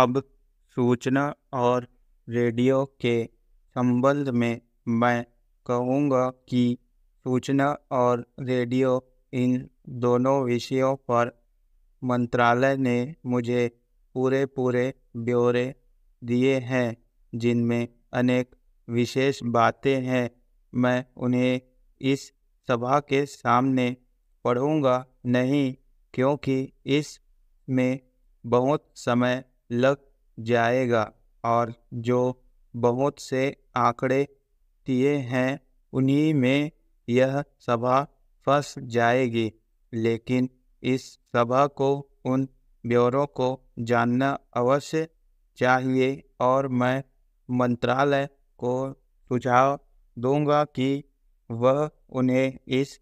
अब सूचना और रेडियो के संबंध में मैं कहूँगा कि सूचना और रेडियो इन दोनों विषयों पर मंत्रालय ने मुझे पूरे पूरे ब्यौरे दिए हैं जिनमें अनेक विशेष बातें हैं मैं उन्हें इस सभा के सामने पढ़ूंगा नहीं क्योंकि इस में बहुत समय लग जाएगा और जो बहुत से आंकड़े दिए हैं उन्हीं में यह सभा फंस जाएगी लेकिन इस सभा को उन ब्यौरों को जानना अवश्य चाहिए और मैं मंत्रालय को सुझाव दूंगा कि वह उन्हें इस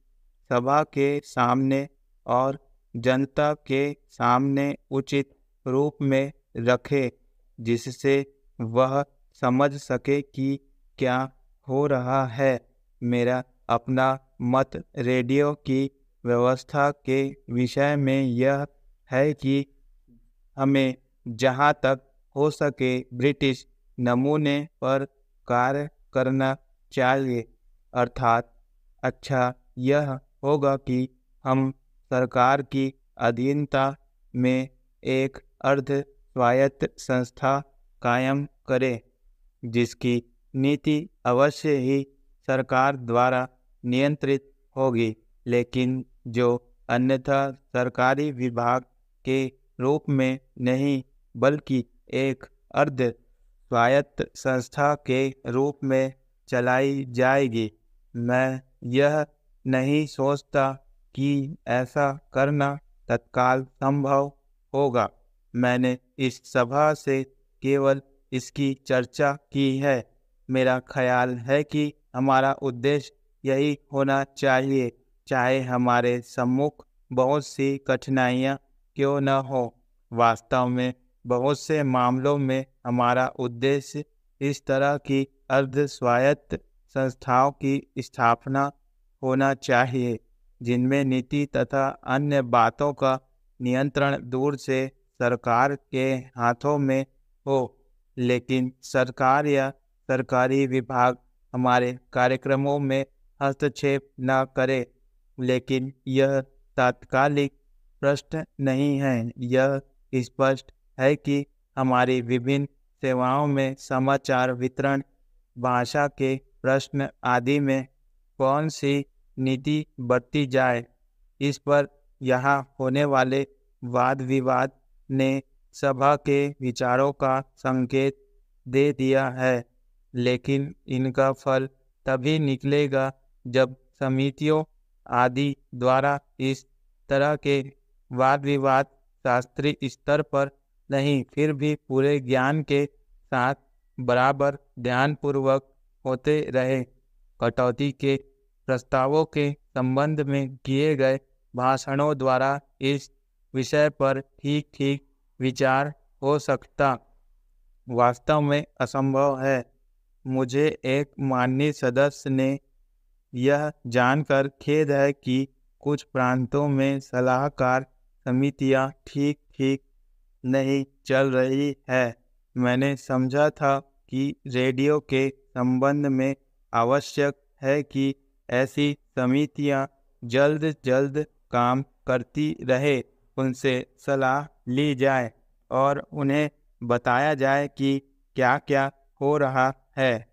सभा के सामने और जनता के सामने उचित रूप में रखे जिससे वह समझ सके कि क्या हो रहा है मेरा अपना मत रेडियो की व्यवस्था के विषय में यह है कि हमें जहाँ तक हो सके ब्रिटिश नमूने पर कार्य करना चाहिए अर्थात अच्छा यह होगा कि हम सरकार की अधीनता में एक अर्ध स्वायत्त संस्था कायम करे जिसकी नीति अवश्य ही सरकार द्वारा नियंत्रित होगी लेकिन जो अन्यथा सरकारी विभाग के रूप में नहीं बल्कि एक अर्ध स्वायत्त संस्था के रूप में चलाई जाएगी मैं यह नहीं सोचता कि ऐसा करना तत्काल संभव होगा मैंने इस सभा से केवल इसकी चर्चा की है मेरा ख्याल है कि हमारा उद्देश्य यही होना चाहिए चाहे हमारे सम्मुख बहुत सी कठिनाइयाँ क्यों न हो वास्तव में बहुत से मामलों में हमारा उद्देश्य इस तरह की अर्ध स्वायत्त संस्थाओं की स्थापना होना चाहिए जिनमें नीति तथा अन्य बातों का नियंत्रण दूर से सरकार के हाथों में हो लेकिन सरकार या सरकारी विभाग हमारे कार्यक्रमों में हस्तक्षेप न करे लेकिन यह तात्कालिक प्रश्न नहीं है यह स्पष्ट है कि हमारी विभिन्न सेवाओं में समाचार वितरण भाषा के प्रश्न आदि में कौन सी नीति बरती जाए इस पर यहाँ होने वाले वाद विवाद ने सभा के विचारों का संकेत दे दिया है लेकिन इनका फल तभी निकलेगा जब समितियों आदि द्वारा इस तरह के वाद विवाद शास्त्रीय स्तर पर नहीं फिर भी पूरे ज्ञान के साथ बराबर ध्यानपूर्वक होते रहे कटौती के प्रस्तावों के संबंध में किए गए भाषणों द्वारा इस विषय पर ठीक ठीक विचार हो सकता वास्तव में असंभव है मुझे एक माननीय सदस्य ने यह जानकर खेद है कि कुछ प्रांतों में सलाहकार समितियां ठीक ठीक नहीं चल रही है मैंने समझा था कि रेडियो के संबंध में आवश्यक है कि ऐसी समितियां जल्द जल्द काम करती रहे उनसे सलाह ली जाए और उन्हें बताया जाए कि क्या क्या हो रहा है